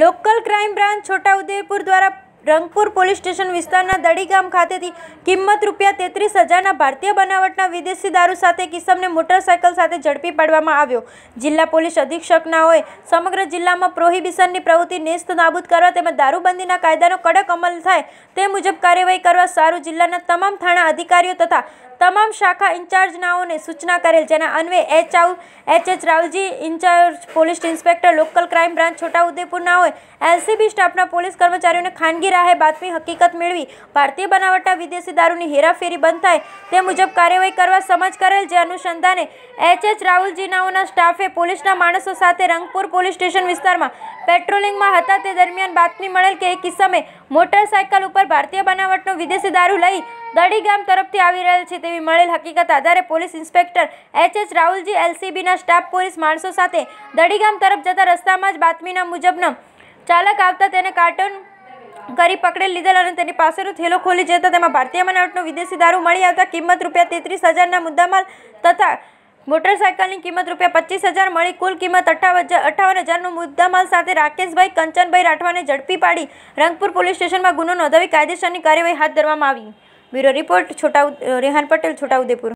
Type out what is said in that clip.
local crime branch Chhota Udepur દ્વારા Rangpur police station વિસ્તારના દડીગામ ખાતેથી કિંમત રૂપિયા તેત્રીસ હજારના ભારતીય બનાવટના વિદેશી દારૂ સાથે કિસમને મોટરસાયકલ સાથે ઝડપી પાડવામાં આવ્યો જિલ્લા પોલીસ અધિક્ષકના સમગ્ર જિલ્લામાં પ્રોહિબિશનની પ્રવૃત્તિ નેસ્ત નાબૂદ કરવા તેમજ દારૂબંધીના કાયદાનો કડક અમલ થાય તે મુજબ કાર્યવાહી કરવા સારું જિલ્લાના તમામ થાણા અધિકારીઓ તથા તમામ શાખા ઇન્ચાર્જનાઓને સૂચના કરેલ જેના અન્વે એચ આઉ H H Ravji incharge police inspector local crime branch છોટાઉદેપુરના હોય એલસીબી સ્ટાફના પોલીસ કર્મચારીઓને ખાનગી રાહે બાતમી હકીકત મેળવી ભારતીય બનાવટા વિદેશી દારૂની હેરાફેરી બંધ થાય તે મુજબ કાર્યવાહી કરવા સમજ કરેલ જે અનુસંધાને એચ એચ રાહુલજી સ્ટાફે પોલીસના માણસો સાથે રંગપુર પોલીસ સ્ટેશન વિસ્તારમાં પેટ્રોલિંગમાં હતા તે દરમિયાન બાતમી મળેલ કે એક કિસ્સામે મોટરસાયકલ ઉપર ભારતીય બનાવટનો વિદેશી દારૂ લઈ દડી ગામ તરફથી આવી રહેલ છે તેવી મળેલ હકીકત આધારે પોલીસ ઇન્સ્પેક્ટર એચએચ રાહુલજી એલસીબીના સ્ટાફ પોલીસ માણસો સાથે દડીગામ તરફ જતા રસ્તામાં જ બાતમીના મુજબનો ચાલક આવતા તેને કાર્ટન કરી પકડી લીધેલ અને તેની પાસેનો થેલો ખોલી જતા તેમાં ભારતીય બનાવટનો વિદેશી દારૂ મળી આવતા કિંમત રૂપિયા તેત્રીસ હજારના મુદ્દામાલ તથા મોટરસાયકલની કિંમત રૂપિયા પચીસ હજાર મળી કુલ કિંમત અઠાવન હજારનો મુદ્દામાલ સાથે રાકેશભાઈ કંચનભાઈ રાઠવાને ઝડપી પાડી રંગપુર પોલીસ સ્ટેશનમાં ગુનો નોંધાવી કાયદેસરની કાર્યવાહી હાથ ધરવામાં આવી બ્યુરો રિપોર્ટ છોટા રેહાન પટેલ છોટાઉદેપુર